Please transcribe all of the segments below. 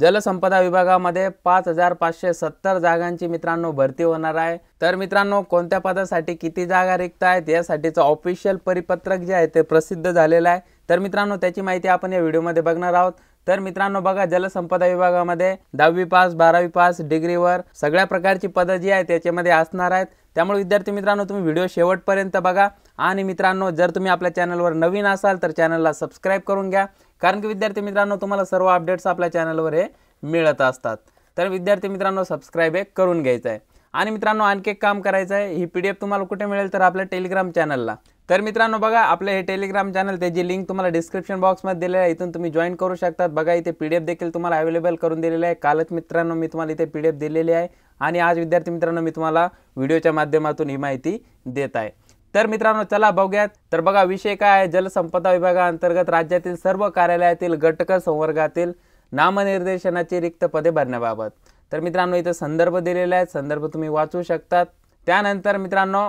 जलसंपदा विभागामध्ये पाच हजार पाचशे सत्तर जागांची मित्रांनो भरती होणार आहे तर मित्रांनो कोणत्या पदासाठी किती जागा रिक्त आहेत यासाठीचं ऑफिशियल परिपत्रक जे आहे ते प्रसिद्ध झालेलं आहे तर मित्रांनो त्याची माहिती आपण या व्हिडिओमध्ये बघणार आहोत तर मित्रांनो बघा जलसंपदा विभागामध्ये दहावी पास बारावी पास डिग्रीवर सगळ्या प्रकारची पदं जी आहेत त्याच्यामध्ये असणार आहेत त्यामुळे विद्यार्थी मित्रांनो तुम्ही व्हिडिओ शेवटपर्यंत बघा आणि मित्रांनो जर तुम्ही आपल्या चॅनलवर नवीन असाल तर चॅनलला सबस्क्राईब करून घ्या कारण की विद्यार्थी मित्रांनो तुम्हाला सर्व अपडेट्स आपल्या चॅनलवर हे मिळत असतात तर विद्यार्थी मित्रांनो सबस्क्राईब हे करून घ्यायचं आहे आणि मित्रांनो आणखी एक काम करायचं आहे ही पी डी एफ तुम्हाला कुठे मिळेल तर आपल्या टेलिग्राम चॅनलला तर मित्रांनो बघा आपलं हे टेलिग्राम चॅनल त्याची लिंक तुम्हाला डिस्क्रिप्शन बॉक्समध्ये दिलेलं आहे इथून तुम्ही जॉईन करू शकता बघा इथे पी देखील तुम्हाला अवेलेबल करून दिलेलं आहे कालच मित्रांनो मी तुम्हाला इथे पी डी दिलेली आहे आणि आज विद्यार्थी मित्रांनो मी तुम्हाला व्हिडिओच्या माध्यमातून ही माहिती देत आहे तर मित्रांनो चला बघूयात तर बघा विषय काय आहे जलसंपदा विभागाअंतर्गत राज्यातील सर्व कार्यालयातील घटक संवर्गातील नामनिर्देशनाची रिक्त पदे भरण्याबाबत तर मित्रांनो इथं संदर्भ दिलेले आहेत संदर्भ तुम्ही वाचू शकतात त्यानंतर मित्रांनो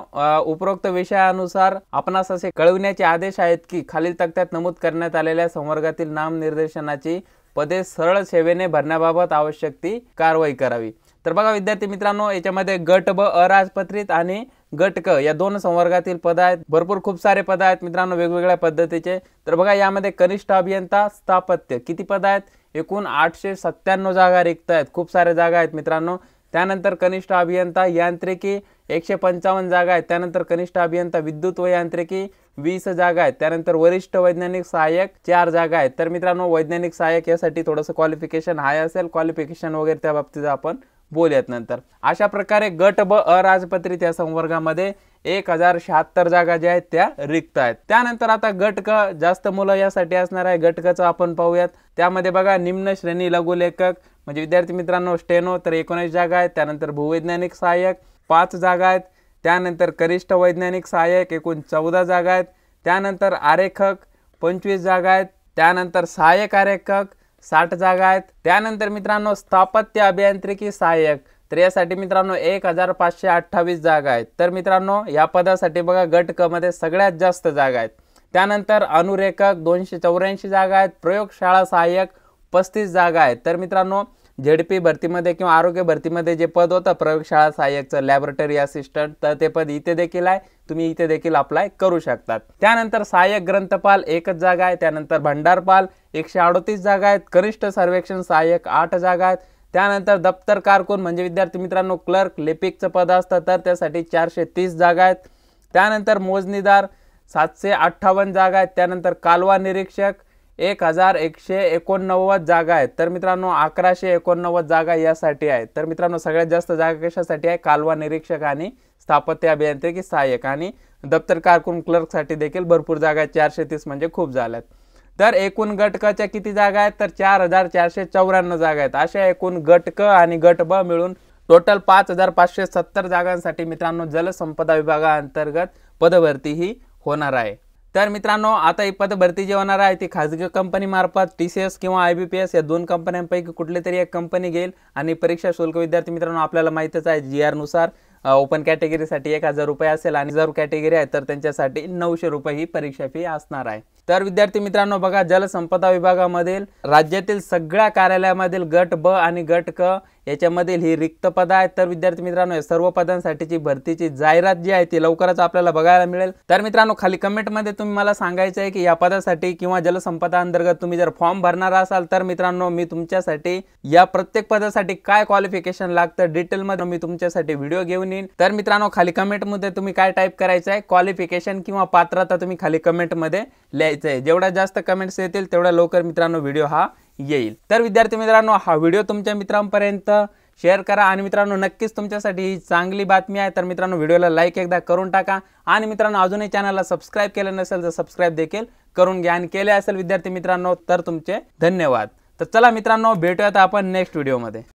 उपरोक्त विषयानुसार आपणास असे कळविण्याचे आदेश आहेत की खालील तक्त्यात नमूद करण्यात आलेल्या संवर्गातील नामनिर्देशनाची पदे सरळ सेवेने भरण्याबाबत आवश्यक ती कारवाई करावी तर बघा विद्यार्थी मित्रांनो याच्यामध्ये गट ब अराजपत्रित आणि गट क या दोन संवर्गातील पद आहेत भरपूर खूप सारे पद आहेत मित्रांनो वेगवेगळ्या पद्धतीचे तर बघा यामध्ये कनिष्ठ अभियंता स्थापत्य किती पद आहेत एकूण आठशे सत्त्याण्णव जागा रिक्त आहेत खूप सारे जागा आहेत मित्रांनो त्यानंतर कनिष्ठ अभियंता यांत्रिकी एकशे पंचावन्न जागा आहेत त्यानंतर कनिष्ठ अभियंता विद्युत व यांत्रिकी वीस जागा आहेत त्यानंतर वरिष्ठ वैज्ञानिक सहाय्यक चार जागा आहेत तर मित्रांनो वैज्ञानिक सहाय्यक यासाठी थोडंसं क्वालिफिकेशन हाय असेल क्वालिफिकेशन वगैरे त्या बाबतीत आपण बोलूयात नंतर अशा प्रकारे गट ब अराजपत्रित या संवर्गामध्ये एक हजार शहात्तर जागा ज्या आहेत त्या रिक्त आहेत त्यानंतर आता गट क जास्त मुलं यासाठी असणार आहे गट आपण पाहूयात त्यामध्ये बघा निम्न श्रेणी लघुलेखक म्हणजे विद्यार्थी मित्रांनो स्टेनो तर एकोणीस जागा आहेत त्यानंतर भूवैज्ञानिक सहाय्यक पाच जागा आहेत त्यानंतर कनिष्ठ वैज्ञानिक सहाय्यक एकूण चौदा जागा आहेत त्यानंतर आरेखक पंचवीस जागा आहेत त्यानंतर सहाय्यक आरेखक साठ जागा आहेत त्यानंतर मित्रांनो स्थापत्य अभियांत्रिकी सहाय्यक तर यासाठी मित्रांनो एक हजार पाचशे अठ्ठावीस जागा आहेत तर मित्रांनो या पदासाठी बघा गट क मध्ये सगळ्यात जास्त जागा आहेत त्यानंतर अनुरेखक दोनशे चौऱ्याऐंशी जागा आहेत प्रयोगशाळा सहाय्यक पस्तीस जागा आहेत तर मित्रांनो झेडपी भरतीमध्ये किंवा आरोग्य भरतीमध्ये जे पद होतं प्रयोगशाळा सहाय्यकचं लॅबोरेटरी असिस्टंट तर ते पद इथे देखील आहे तुम्ही इथे देखील अप्लाय करू शकतात त्यानंतर सहाय्यक ग्रंथपाल एकच जागा आहे त्यानंतर भंडारपाल एकशे अडोतीस जागा आहेत कनिष्ठ सर्वेक्षण सहाय्यक आठ जागा आहेत त्यानंतर दप्तर कारकून म्हणजे विद्यार्थी मित्रांनो क्लर्क लिपिकचं पद असतं तर त्यासाठी चारशे तीस जागा आहेत त्यानंतर मोजणीदार सातशे अठ्ठावन्न जागा आहेत त्यानंतर कालवा निरीक्षक एक हजार एकशे एकोणनव्वद जागा आहेत तर मित्रांनो अकराशे एकोणनव्वद जागा यासाठी आहेत तर मित्रांनो सगळ्यात जास्त जागा कशासाठी आहे कालवा निरीक्षक आणि स्थापत्य अभियांत्रिकी सहाय्यक आणि दप्तर कारकून क्लर्कसाठी देखील भरपूर जागा आहेत चारशे तीस म्हणजे खूप झाल्यात तर एकूण गटकाच्या किती जागा आहेत तर चार हजार चारशे चौऱ्याण्णव जागा आहेत अशा एकूण गटक आणि गट ब मिळून टोटल पाच हजार पाचशे सत्तर जागांसाठी मित्रांनो जलसंपदा विभागाअंतर्गत पदभरती ही होणार आहे तर मित्रांनो आता ही भरती जी होणार आहे ती खाजगी कंपनीमार्फत टी सी एस किंवा आय बी पी एस या दोन कंपन्यांपैकी कुठली तरी एक कंपनी घेईल आणि परीक्षा शुल्क विद्यार्थी मित्रांनो आपल्याला माहीतच आहे जी आरनुसार ओपन कॅटेगरीसाठी एक हजार रुपये असेल आणि जर कॅटेगरी आहे तर त्यांच्यासाठी नऊशे रुपये ही परीक्षा फी असणार आहे तर विद्यार्थी मित्रांनो बघा जलसंपदा विभागामधील राज्यातील सगळ्या कार्यालयामधील गट ब आणि गट क याच्यामधील ही रिक्त पदं आहेत तर विद्यार्थी मित्रांनो सर्व पदांसाठीची भरतीची जाहिरात जी आहे ती लवकरच आपल्याला बघायला मिळेल तर मित्रांनो खाली कमेंटमध्ये तुम्ही मला सांगायचं आहे की या पदासाठी किंवा जलसंपदा अंतर्गत तुम्ही जर फॉर्म भरणार असाल तर मित्रांनो मी तुमच्यासाठी या प्रत्येक पदासाठी काय क्वालिफिकेशन लागतं डिटेलमध्ये मी तुमच्यासाठी व्हिडिओ घेऊन तर मित्रांनो खाली कमेंटमध्ये तुम्ही काय टाईप करायचं आहे क्वालिफिकेशन किंवा पात्रता तुम्ही खाली कमेंटमध्ये लिहायचं आहे जेवढ्या जास्त कमेंट्स येतील तेवढा लवकर मित्रांनो व्हिडिओ हा येईल तर विद्यार्थी मित्रांनो हा व्हिडिओ तुमच्या मित्रांपर्यंत शेअर करा आणि मित्रांनो नक्कीच तुमच्यासाठी ही चांगली बातमी आहे तर मित्रांनो व्हिडिओला लाईक एकदा करून टाका आणि मित्रांनो अजूनही चॅनलला सबस्क्राईब केलं नसेल तर सबस्क्राईब देखील करून घ्या आणि केले असेल विद्यार्थी मित्रांनो तर तुमचे धन्यवाद तर चला मित्रांनो भेटूयात आपण नेक्स्ट व्हिडिओमध्ये